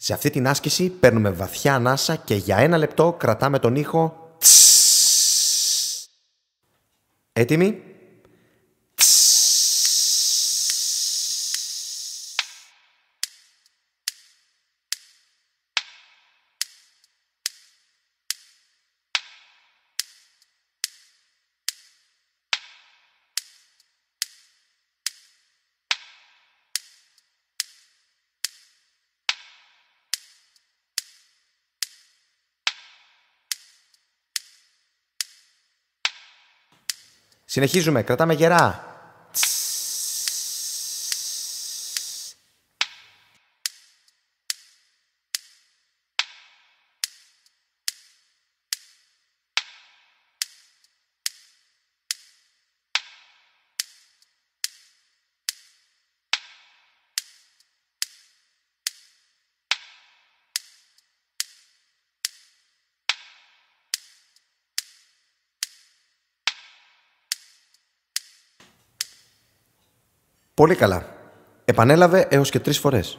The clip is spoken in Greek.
Σε αυτή την άσκηση παίρνουμε βαθιά ανάσα και για ένα λεπτό κρατάμε τον ήχο. Έτοιμοι? Συνεχίζουμε, κρατάμε γερά. Πολύ καλά. Επανέλαβε έως και τρεις φορές.